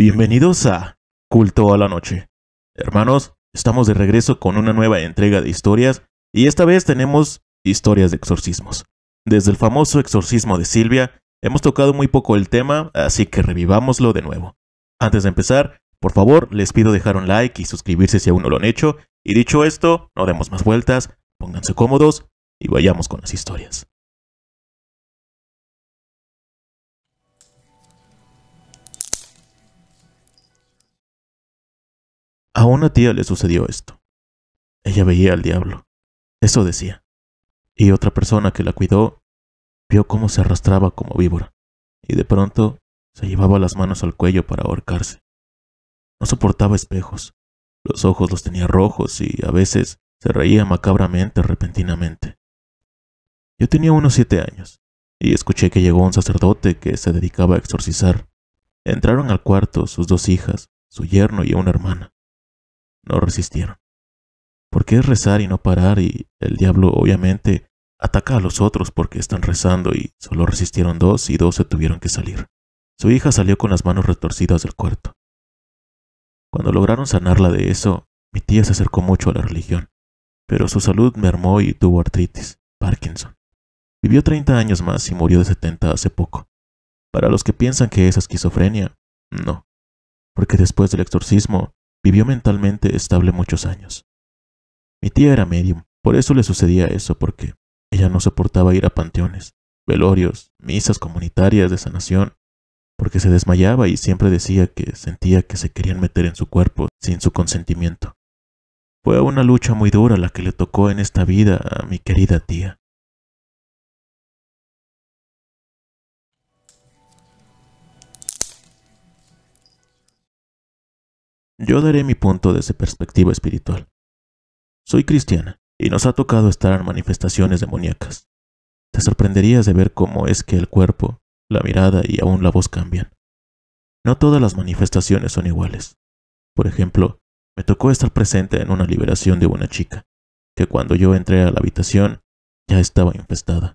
Bienvenidos a Culto a la Noche. Hermanos, estamos de regreso con una nueva entrega de historias y esta vez tenemos historias de exorcismos. Desde el famoso exorcismo de Silvia, hemos tocado muy poco el tema, así que revivámoslo de nuevo. Antes de empezar, por favor, les pido dejar un like y suscribirse si aún no lo han hecho, y dicho esto, no demos más vueltas, pónganse cómodos y vayamos con las historias. A una tía le sucedió esto. Ella veía al diablo. Eso decía. Y otra persona que la cuidó vio cómo se arrastraba como víbora. Y de pronto se llevaba las manos al cuello para ahorcarse. No soportaba espejos. Los ojos los tenía rojos y a veces se reía macabramente repentinamente. Yo tenía unos siete años y escuché que llegó un sacerdote que se dedicaba a exorcizar. Entraron al cuarto sus dos hijas, su yerno y una hermana no resistieron. Porque es rezar y no parar y el diablo obviamente ataca a los otros porque están rezando y solo resistieron dos y dos se tuvieron que salir. Su hija salió con las manos retorcidas del cuarto. Cuando lograron sanarla de eso, mi tía se acercó mucho a la religión, pero su salud mermó y tuvo artritis, Parkinson. Vivió 30 años más y murió de 70 hace poco. Para los que piensan que es esquizofrenia, no, porque después del exorcismo Vivió mentalmente estable muchos años. Mi tía era medium, por eso le sucedía eso, porque ella no soportaba ir a panteones, velorios, misas comunitarias de sanación, porque se desmayaba y siempre decía que sentía que se querían meter en su cuerpo sin su consentimiento. Fue una lucha muy dura la que le tocó en esta vida a mi querida tía. Yo daré mi punto desde perspectiva espiritual. Soy cristiana y nos ha tocado estar en manifestaciones demoníacas. Te sorprenderías de ver cómo es que el cuerpo, la mirada y aún la voz cambian. No todas las manifestaciones son iguales. Por ejemplo, me tocó estar presente en una liberación de una chica, que cuando yo entré a la habitación ya estaba infestada.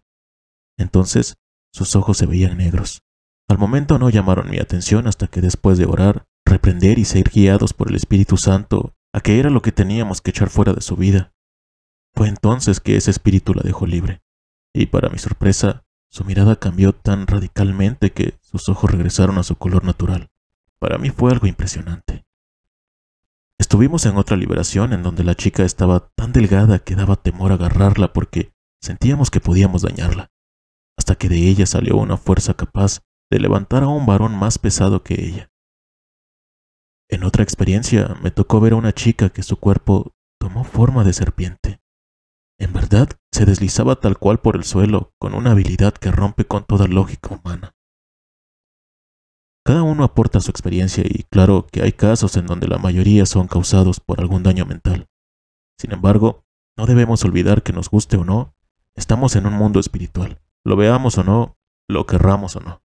Entonces, sus ojos se veían negros. Al momento no llamaron mi atención hasta que después de orar, reprender y ser guiados por el Espíritu Santo a que era lo que teníamos que echar fuera de su vida. Fue entonces que ese espíritu la dejó libre, y para mi sorpresa, su mirada cambió tan radicalmente que sus ojos regresaron a su color natural. Para mí fue algo impresionante. Estuvimos en otra liberación en donde la chica estaba tan delgada que daba temor agarrarla porque sentíamos que podíamos dañarla, hasta que de ella salió una fuerza capaz de levantar a un varón más pesado que ella. En otra experiencia me tocó ver a una chica que su cuerpo tomó forma de serpiente. En verdad, se deslizaba tal cual por el suelo, con una habilidad que rompe con toda lógica humana. Cada uno aporta su experiencia y claro que hay casos en donde la mayoría son causados por algún daño mental. Sin embargo, no debemos olvidar que nos guste o no, estamos en un mundo espiritual. Lo veamos o no, lo querramos o no.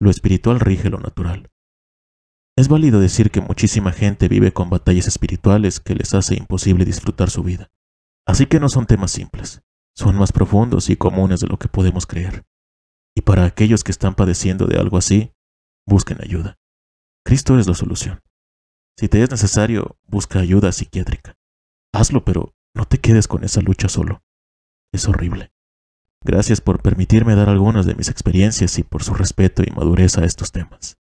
Lo espiritual rige lo natural. Es válido decir que muchísima gente vive con batallas espirituales que les hace imposible disfrutar su vida. Así que no son temas simples, son más profundos y comunes de lo que podemos creer. Y para aquellos que están padeciendo de algo así, busquen ayuda. Cristo es la solución. Si te es necesario, busca ayuda psiquiátrica. Hazlo, pero no te quedes con esa lucha solo. Es horrible. Gracias por permitirme dar algunas de mis experiencias y por su respeto y madurez a estos temas.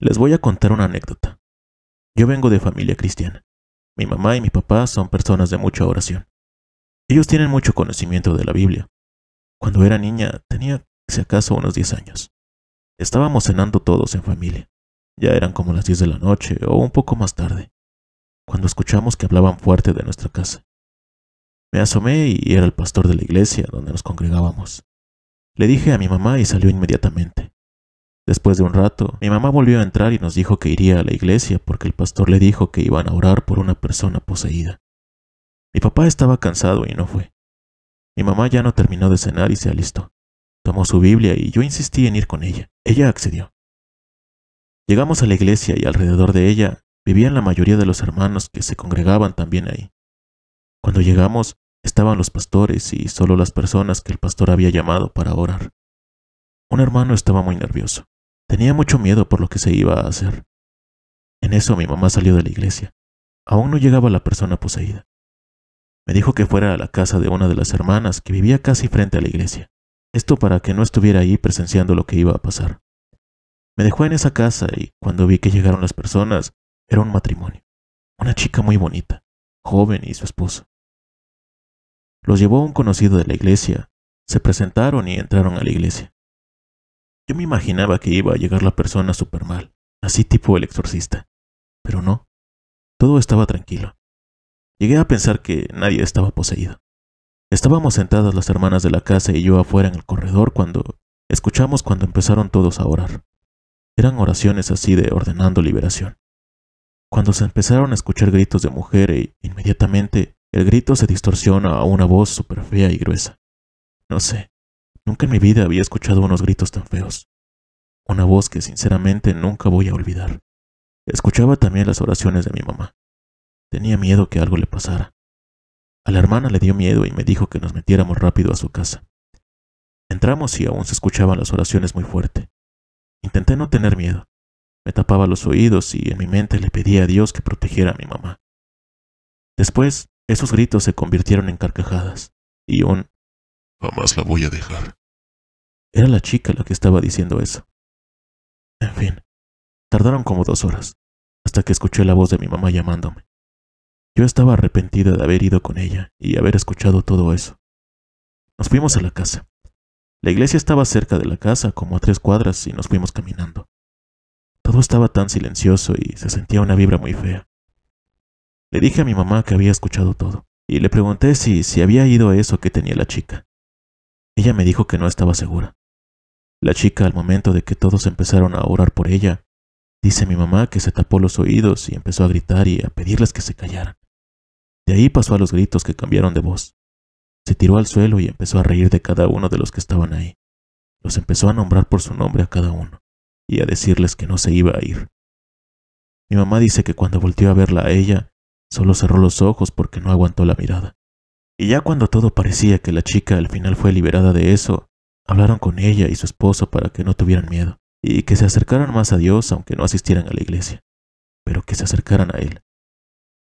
Les voy a contar una anécdota. Yo vengo de familia cristiana. Mi mamá y mi papá son personas de mucha oración. Ellos tienen mucho conocimiento de la Biblia. Cuando era niña tenía, si acaso, unos 10 años. Estábamos cenando todos en familia. Ya eran como las 10 de la noche o un poco más tarde, cuando escuchamos que hablaban fuerte de nuestra casa. Me asomé y era el pastor de la iglesia donde nos congregábamos. Le dije a mi mamá y salió inmediatamente. Después de un rato, mi mamá volvió a entrar y nos dijo que iría a la iglesia porque el pastor le dijo que iban a orar por una persona poseída. Mi papá estaba cansado y no fue. Mi mamá ya no terminó de cenar y se alistó. Tomó su Biblia y yo insistí en ir con ella. Ella accedió. Llegamos a la iglesia y alrededor de ella vivían la mayoría de los hermanos que se congregaban también ahí. Cuando llegamos, estaban los pastores y solo las personas que el pastor había llamado para orar. Un hermano estaba muy nervioso. Tenía mucho miedo por lo que se iba a hacer. En eso mi mamá salió de la iglesia. Aún no llegaba la persona poseída. Me dijo que fuera a la casa de una de las hermanas que vivía casi frente a la iglesia. Esto para que no estuviera ahí presenciando lo que iba a pasar. Me dejó en esa casa y cuando vi que llegaron las personas, era un matrimonio. Una chica muy bonita, joven y su esposo. Los llevó un conocido de la iglesia. Se presentaron y entraron a la iglesia. Yo me imaginaba que iba a llegar la persona súper mal, así tipo el exorcista. Pero no, todo estaba tranquilo. Llegué a pensar que nadie estaba poseído. Estábamos sentadas las hermanas de la casa y yo afuera en el corredor cuando escuchamos cuando empezaron todos a orar. Eran oraciones así de ordenando liberación. Cuando se empezaron a escuchar gritos de mujer e inmediatamente el grito se distorsiona a una voz súper fea y gruesa. No sé, Nunca en mi vida había escuchado unos gritos tan feos. Una voz que sinceramente nunca voy a olvidar. Escuchaba también las oraciones de mi mamá. Tenía miedo que algo le pasara. A la hermana le dio miedo y me dijo que nos metiéramos rápido a su casa. Entramos y aún se escuchaban las oraciones muy fuerte. Intenté no tener miedo. Me tapaba los oídos y en mi mente le pedía a Dios que protegiera a mi mamá. Después, esos gritos se convirtieron en carcajadas y un Jamás la voy a dejar. Era la chica la que estaba diciendo eso. En fin, tardaron como dos horas, hasta que escuché la voz de mi mamá llamándome. Yo estaba arrepentida de haber ido con ella y haber escuchado todo eso. Nos fuimos a la casa. La iglesia estaba cerca de la casa, como a tres cuadras, y nos fuimos caminando. Todo estaba tan silencioso y se sentía una vibra muy fea. Le dije a mi mamá que había escuchado todo, y le pregunté si, si había ido a eso que tenía la chica. Ella me dijo que no estaba segura. La chica, al momento de que todos empezaron a orar por ella, dice mi mamá que se tapó los oídos y empezó a gritar y a pedirles que se callaran. De ahí pasó a los gritos que cambiaron de voz. Se tiró al suelo y empezó a reír de cada uno de los que estaban ahí. Los empezó a nombrar por su nombre a cada uno y a decirles que no se iba a ir. Mi mamá dice que cuando volteó a verla a ella, solo cerró los ojos porque no aguantó la mirada. Y ya cuando todo parecía que la chica al final fue liberada de eso, hablaron con ella y su esposo para que no tuvieran miedo y que se acercaran más a Dios aunque no asistieran a la iglesia, pero que se acercaran a Él.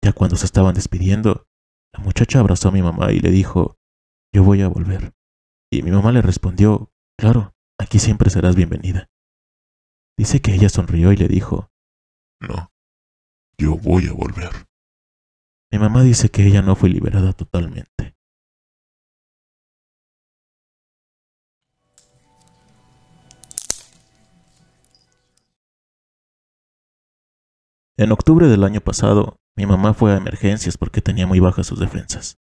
Ya cuando se estaban despidiendo, la muchacha abrazó a mi mamá y le dijo, yo voy a volver. Y mi mamá le respondió, claro, aquí siempre serás bienvenida. Dice que ella sonrió y le dijo, no, yo voy a volver. Mi mamá dice que ella no fue liberada totalmente. En octubre del año pasado, mi mamá fue a emergencias porque tenía muy bajas sus defensas.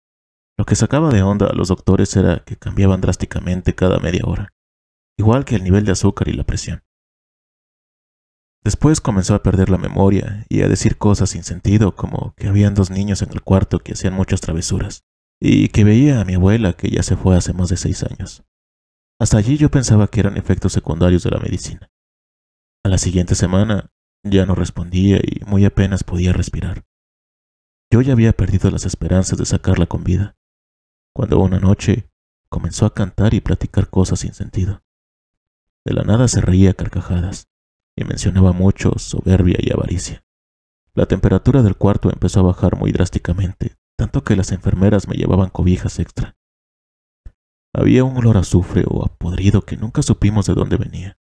Lo que sacaba de onda a los doctores era que cambiaban drásticamente cada media hora, igual que el nivel de azúcar y la presión. Después comenzó a perder la memoria y a decir cosas sin sentido, como que habían dos niños en el cuarto que hacían muchas travesuras, y que veía a mi abuela que ya se fue hace más de seis años. Hasta allí yo pensaba que eran efectos secundarios de la medicina. A la siguiente semana ya no respondía y muy apenas podía respirar. Yo ya había perdido las esperanzas de sacarla con vida, cuando una noche comenzó a cantar y platicar cosas sin sentido. De la nada se reía carcajadas y mencionaba mucho soberbia y avaricia. La temperatura del cuarto empezó a bajar muy drásticamente, tanto que las enfermeras me llevaban cobijas extra. Había un olor a azufre o a podrido que nunca supimos de dónde venía.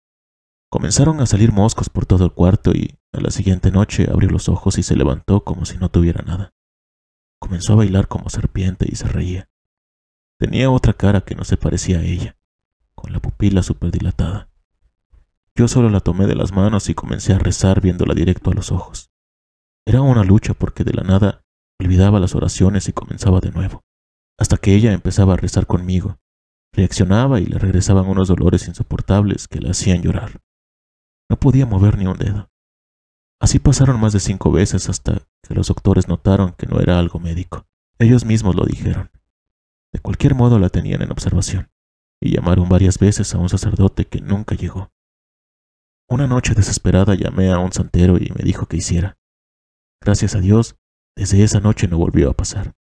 Comenzaron a salir moscos por todo el cuarto y a la siguiente noche abrió los ojos y se levantó como si no tuviera nada. Comenzó a bailar como serpiente y se reía. Tenía otra cara que no se parecía a ella, con la pupila superdilatada. Yo solo la tomé de las manos y comencé a rezar viéndola directo a los ojos. Era una lucha porque de la nada olvidaba las oraciones y comenzaba de nuevo, hasta que ella empezaba a rezar conmigo. Reaccionaba y le regresaban unos dolores insoportables que la hacían llorar. No podía mover ni un dedo. Así pasaron más de cinco veces hasta que los doctores notaron que no era algo médico. Ellos mismos lo dijeron. De cualquier modo la tenían en observación, y llamaron varias veces a un sacerdote que nunca llegó. Una noche desesperada llamé a un santero y me dijo que hiciera. Gracias a Dios, desde esa noche no volvió a pasar.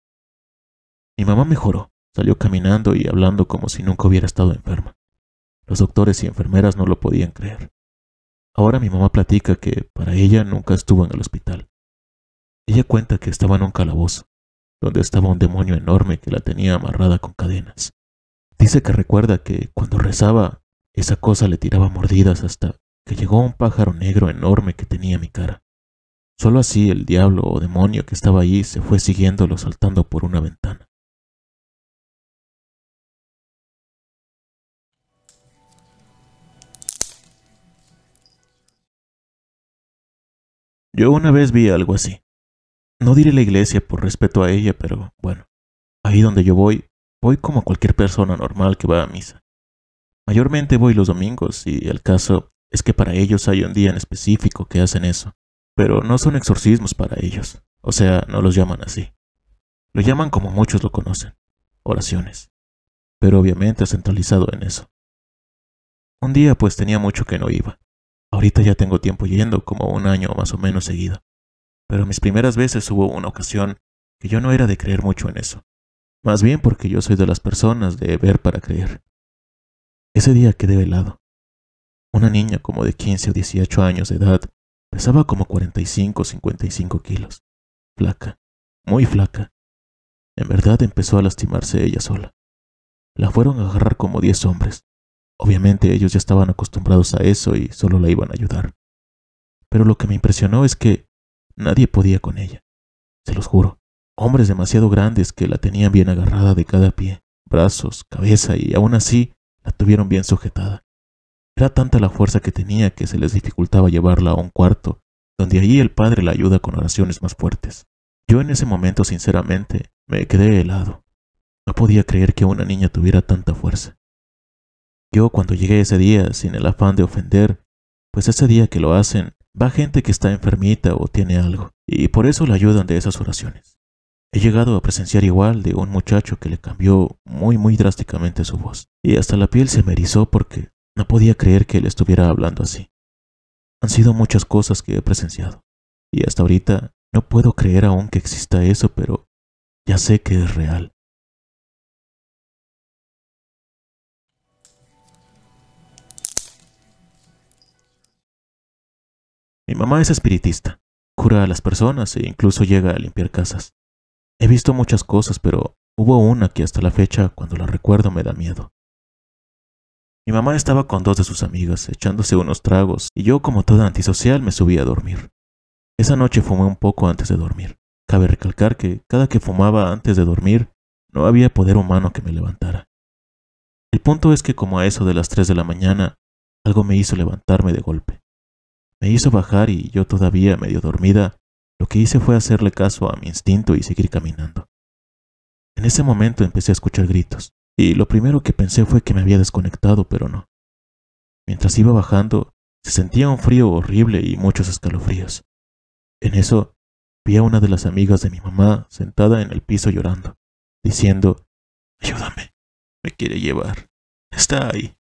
Mi mamá mejoró, salió caminando y hablando como si nunca hubiera estado enferma. Los doctores y enfermeras no lo podían creer. Ahora mi mamá platica que para ella nunca estuvo en el hospital. Ella cuenta que estaba en un calabozo, donde estaba un demonio enorme que la tenía amarrada con cadenas. Dice que recuerda que cuando rezaba, esa cosa le tiraba mordidas hasta llegó un pájaro negro enorme que tenía mi cara. Solo así el diablo o demonio que estaba allí se fue siguiéndolo saltando por una ventana. Yo una vez vi algo así. No diré la iglesia por respeto a ella, pero bueno, ahí donde yo voy, voy como cualquier persona normal que va a misa. Mayormente voy los domingos y, al caso, es que para ellos hay un día en específico que hacen eso, pero no son exorcismos para ellos, o sea, no los llaman así. Lo llaman como muchos lo conocen, oraciones, pero obviamente centralizado en eso. Un día pues tenía mucho que no iba. Ahorita ya tengo tiempo yendo, como un año más o menos seguido. Pero mis primeras veces hubo una ocasión que yo no era de creer mucho en eso. Más bien porque yo soy de las personas de ver para creer. Ese día quedé velado. Una niña como de 15 o 18 años de edad pesaba como 45 o 55 kilos. Flaca, muy flaca. En verdad empezó a lastimarse ella sola. La fueron a agarrar como 10 hombres. Obviamente ellos ya estaban acostumbrados a eso y solo la iban a ayudar. Pero lo que me impresionó es que nadie podía con ella. Se los juro. Hombres demasiado grandes que la tenían bien agarrada de cada pie, brazos, cabeza y aún así la tuvieron bien sujetada. Era tanta la fuerza que tenía que se les dificultaba llevarla a un cuarto, donde allí el padre la ayuda con oraciones más fuertes. Yo en ese momento, sinceramente, me quedé helado. No podía creer que una niña tuviera tanta fuerza. Yo cuando llegué ese día, sin el afán de ofender, pues ese día que lo hacen, va gente que está enfermita o tiene algo, y por eso la ayudan de esas oraciones. He llegado a presenciar igual de un muchacho que le cambió muy muy drásticamente su voz, y hasta la piel se me erizó porque no podía creer que él estuviera hablando así. Han sido muchas cosas que he presenciado, y hasta ahorita no puedo creer aún que exista eso, pero ya sé que es real. Mi mamá es espiritista, cura a las personas e incluso llega a limpiar casas. He visto muchas cosas, pero hubo una que hasta la fecha, cuando la recuerdo, me da miedo. Mi mamá estaba con dos de sus amigas, echándose unos tragos, y yo, como toda antisocial, me subí a dormir. Esa noche fumé un poco antes de dormir. Cabe recalcar que, cada que fumaba antes de dormir, no había poder humano que me levantara. El punto es que como a eso de las 3 de la mañana, algo me hizo levantarme de golpe. Me hizo bajar y yo todavía medio dormida, lo que hice fue hacerle caso a mi instinto y seguir caminando. En ese momento empecé a escuchar gritos y lo primero que pensé fue que me había desconectado, pero no. Mientras iba bajando, se sentía un frío horrible y muchos escalofríos. En eso, vi a una de las amigas de mi mamá sentada en el piso llorando, diciendo, Ayúdame, me quiere llevar. Está ahí.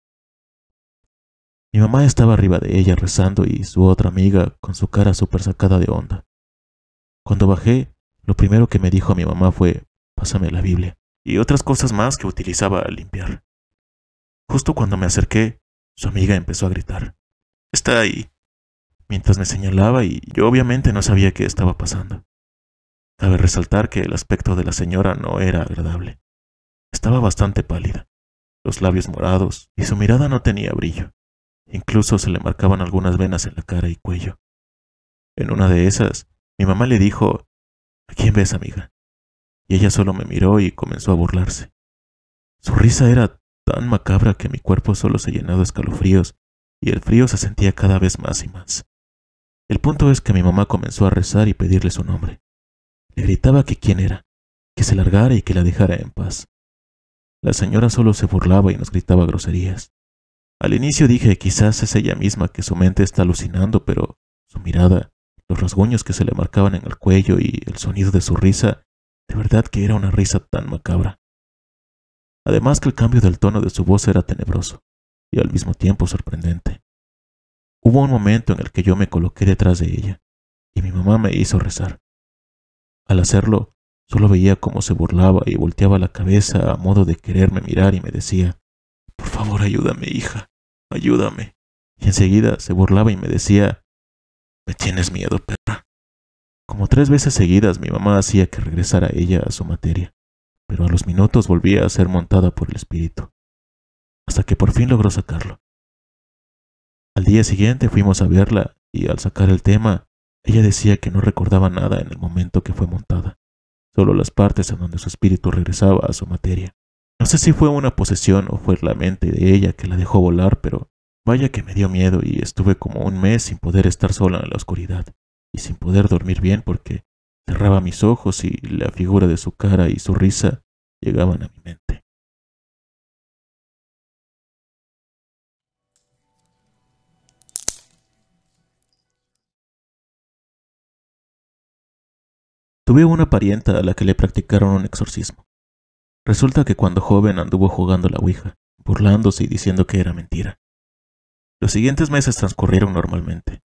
Mi mamá estaba arriba de ella rezando y su otra amiga con su cara súper sacada de onda. Cuando bajé, lo primero que me dijo a mi mamá fue, pásame la Biblia y otras cosas más que utilizaba al limpiar. Justo cuando me acerqué, su amiga empezó a gritar. Está ahí, mientras me señalaba y yo obviamente no sabía qué estaba pasando. Cabe resaltar que el aspecto de la señora no era agradable. Estaba bastante pálida, los labios morados y su mirada no tenía brillo. Incluso se le marcaban algunas venas en la cara y cuello. En una de esas, mi mamá le dijo, ¿A quién ves, amiga? y ella solo me miró y comenzó a burlarse. Su risa era tan macabra que mi cuerpo solo se llenó de escalofríos y el frío se sentía cada vez más y más. El punto es que mi mamá comenzó a rezar y pedirle su nombre. Le gritaba que quién era, que se largara y que la dejara en paz. La señora solo se burlaba y nos gritaba groserías. Al inicio dije quizás es ella misma que su mente está alucinando, pero su mirada, los rasguños que se le marcaban en el cuello y el sonido de su risa de verdad que era una risa tan macabra. Además que el cambio del tono de su voz era tenebroso y al mismo tiempo sorprendente. Hubo un momento en el que yo me coloqué detrás de ella y mi mamá me hizo rezar. Al hacerlo, solo veía cómo se burlaba y volteaba la cabeza a modo de quererme mirar y me decía, Por favor, ayúdame, hija, ayúdame. Y enseguida se burlaba y me decía, Me tienes miedo, perra. Como tres veces seguidas mi mamá hacía que regresara ella a su materia, pero a los minutos volvía a ser montada por el espíritu, hasta que por fin logró sacarlo. Al día siguiente fuimos a verla y al sacar el tema, ella decía que no recordaba nada en el momento que fue montada, solo las partes en donde su espíritu regresaba a su materia. No sé si fue una posesión o fue la mente de ella que la dejó volar, pero vaya que me dio miedo y estuve como un mes sin poder estar sola en la oscuridad y sin poder dormir bien porque cerraba mis ojos y la figura de su cara y su risa llegaban a mi mente. Tuve una parienta a la que le practicaron un exorcismo. Resulta que cuando joven anduvo jugando la Ouija, burlándose y diciendo que era mentira. Los siguientes meses transcurrieron normalmente,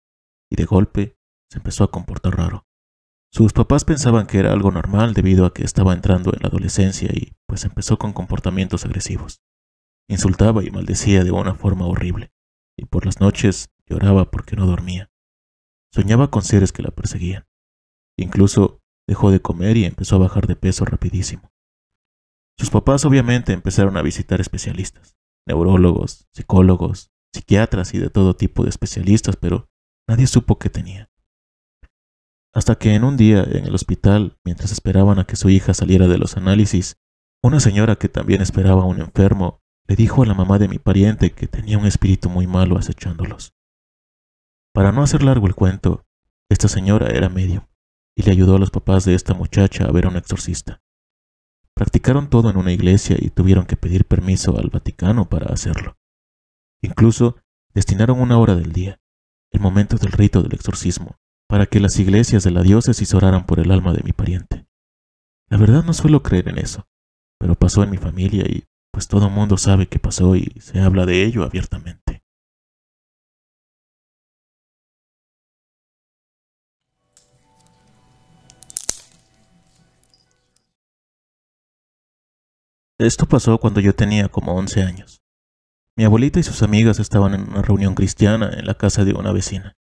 y de golpe se empezó a comportar raro. Sus papás pensaban que era algo normal debido a que estaba entrando en la adolescencia y pues empezó con comportamientos agresivos. Insultaba y maldecía de una forma horrible, y por las noches lloraba porque no dormía. Soñaba con seres que la perseguían. Incluso dejó de comer y empezó a bajar de peso rapidísimo. Sus papás obviamente empezaron a visitar especialistas, neurólogos, psicólogos, psiquiatras y de todo tipo de especialistas, pero nadie supo qué tenía hasta que en un día en el hospital, mientras esperaban a que su hija saliera de los análisis, una señora que también esperaba a un enfermo le dijo a la mamá de mi pariente que tenía un espíritu muy malo acechándolos. Para no hacer largo el cuento, esta señora era medio y le ayudó a los papás de esta muchacha a ver a un exorcista. Practicaron todo en una iglesia y tuvieron que pedir permiso al Vaticano para hacerlo. Incluso destinaron una hora del día, el momento del rito del exorcismo, para que las iglesias de la diócesis oraran por el alma de mi pariente. La verdad no suelo creer en eso, pero pasó en mi familia y pues todo el mundo sabe que pasó y se habla de ello abiertamente. Esto pasó cuando yo tenía como 11 años. Mi abuelita y sus amigas estaban en una reunión cristiana en la casa de una vecina.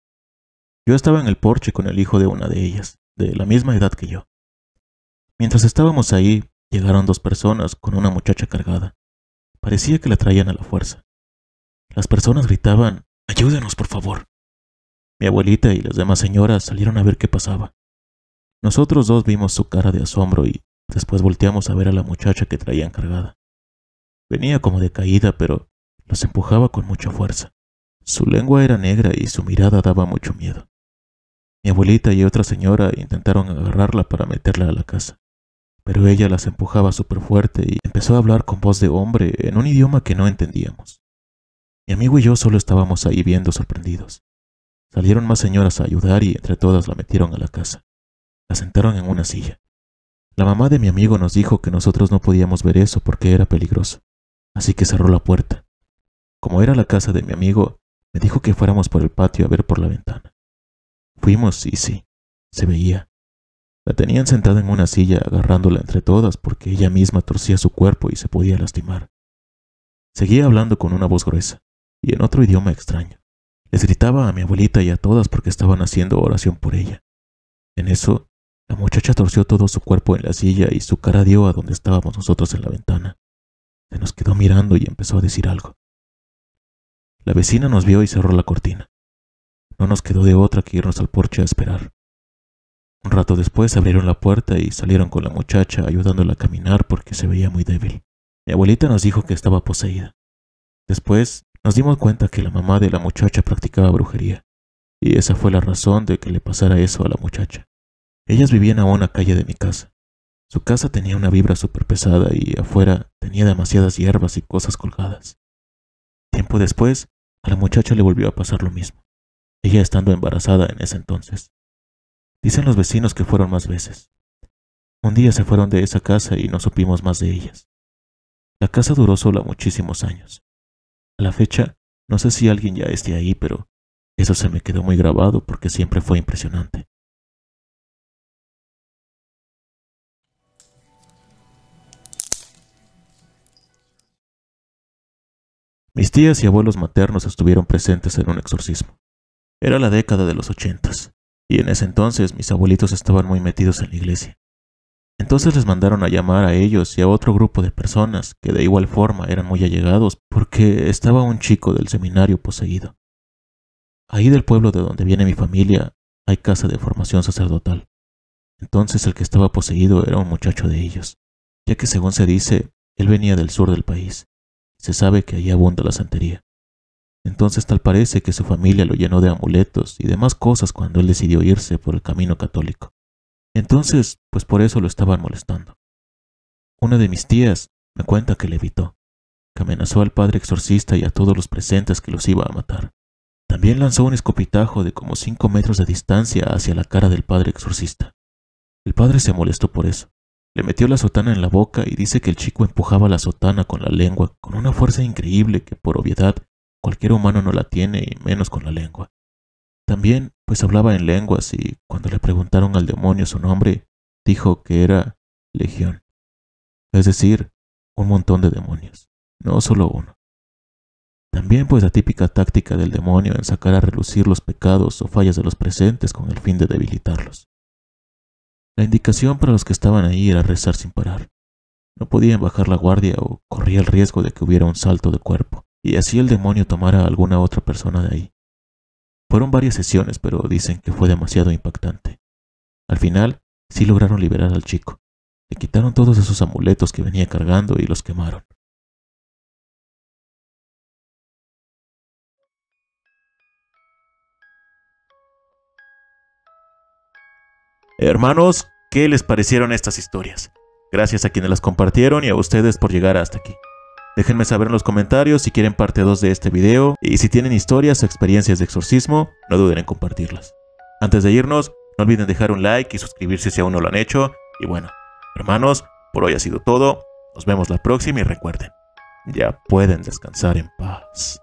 Yo estaba en el porche con el hijo de una de ellas, de la misma edad que yo. Mientras estábamos ahí, llegaron dos personas con una muchacha cargada. Parecía que la traían a la fuerza. Las personas gritaban, ayúdenos por favor. Mi abuelita y las demás señoras salieron a ver qué pasaba. Nosotros dos vimos su cara de asombro y después volteamos a ver a la muchacha que traían cargada. Venía como de caída, pero los empujaba con mucha fuerza. Su lengua era negra y su mirada daba mucho miedo. Mi abuelita y otra señora intentaron agarrarla para meterla a la casa, pero ella las empujaba súper fuerte y empezó a hablar con voz de hombre en un idioma que no entendíamos. Mi amigo y yo solo estábamos ahí viendo sorprendidos. Salieron más señoras a ayudar y entre todas la metieron a la casa. La sentaron en una silla. La mamá de mi amigo nos dijo que nosotros no podíamos ver eso porque era peligroso, así que cerró la puerta. Como era la casa de mi amigo, me dijo que fuéramos por el patio a ver por la ventana. Fuimos y sí, se veía. La tenían sentada en una silla agarrándola entre todas porque ella misma torcía su cuerpo y se podía lastimar. Seguía hablando con una voz gruesa y en otro idioma extraño. Les gritaba a mi abuelita y a todas porque estaban haciendo oración por ella. En eso, la muchacha torció todo su cuerpo en la silla y su cara dio a donde estábamos nosotros en la ventana. Se nos quedó mirando y empezó a decir algo. La vecina nos vio y cerró la cortina. No nos quedó de otra que irnos al porche a esperar. Un rato después abrieron la puerta y salieron con la muchacha ayudándola a caminar porque se veía muy débil. Mi abuelita nos dijo que estaba poseída. Después nos dimos cuenta que la mamá de la muchacha practicaba brujería, y esa fue la razón de que le pasara eso a la muchacha. Ellas vivían a una calle de mi casa. Su casa tenía una vibra súper pesada y afuera tenía demasiadas hierbas y cosas colgadas. Tiempo después, a la muchacha le volvió a pasar lo mismo ella estando embarazada en ese entonces. Dicen los vecinos que fueron más veces. Un día se fueron de esa casa y no supimos más de ellas. La casa duró sola muchísimos años. A la fecha, no sé si alguien ya esté ahí, pero eso se me quedó muy grabado porque siempre fue impresionante. Mis tías y abuelos maternos estuvieron presentes en un exorcismo. Era la década de los ochentas, y en ese entonces mis abuelitos estaban muy metidos en la iglesia. Entonces les mandaron a llamar a ellos y a otro grupo de personas que de igual forma eran muy allegados porque estaba un chico del seminario poseído. Ahí del pueblo de donde viene mi familia hay casa de formación sacerdotal. Entonces el que estaba poseído era un muchacho de ellos, ya que según se dice, él venía del sur del país. Se sabe que allí abunda la santería. Entonces tal parece que su familia lo llenó de amuletos y demás cosas cuando él decidió irse por el camino católico. Entonces, pues por eso lo estaban molestando. Una de mis tías me cuenta que le evitó, que amenazó al padre exorcista y a todos los presentes que los iba a matar. También lanzó un escopitajo de como cinco metros de distancia hacia la cara del padre exorcista. El padre se molestó por eso. Le metió la sotana en la boca y dice que el chico empujaba la sotana con la lengua con una fuerza increíble que por obviedad Cualquier humano no la tiene y menos con la lengua. También, pues hablaba en lenguas y cuando le preguntaron al demonio su nombre, dijo que era Legión. Es decir, un montón de demonios, no solo uno. También pues la típica táctica del demonio en sacar a relucir los pecados o fallas de los presentes con el fin de debilitarlos. La indicación para los que estaban ahí era rezar sin parar. No podían bajar la guardia o corría el riesgo de que hubiera un salto de cuerpo y así el demonio tomara a alguna otra persona de ahí. Fueron varias sesiones, pero dicen que fue demasiado impactante. Al final, sí lograron liberar al chico. Le quitaron todos esos amuletos que venía cargando y los quemaron. Hermanos, ¿qué les parecieron estas historias? Gracias a quienes las compartieron y a ustedes por llegar hasta aquí. Déjenme saber en los comentarios si quieren parte 2 de este video y si tienen historias o experiencias de exorcismo, no duden en compartirlas. Antes de irnos, no olviden dejar un like y suscribirse si aún no lo han hecho. Y bueno, hermanos, por hoy ha sido todo. Nos vemos la próxima y recuerden, ya pueden descansar en paz.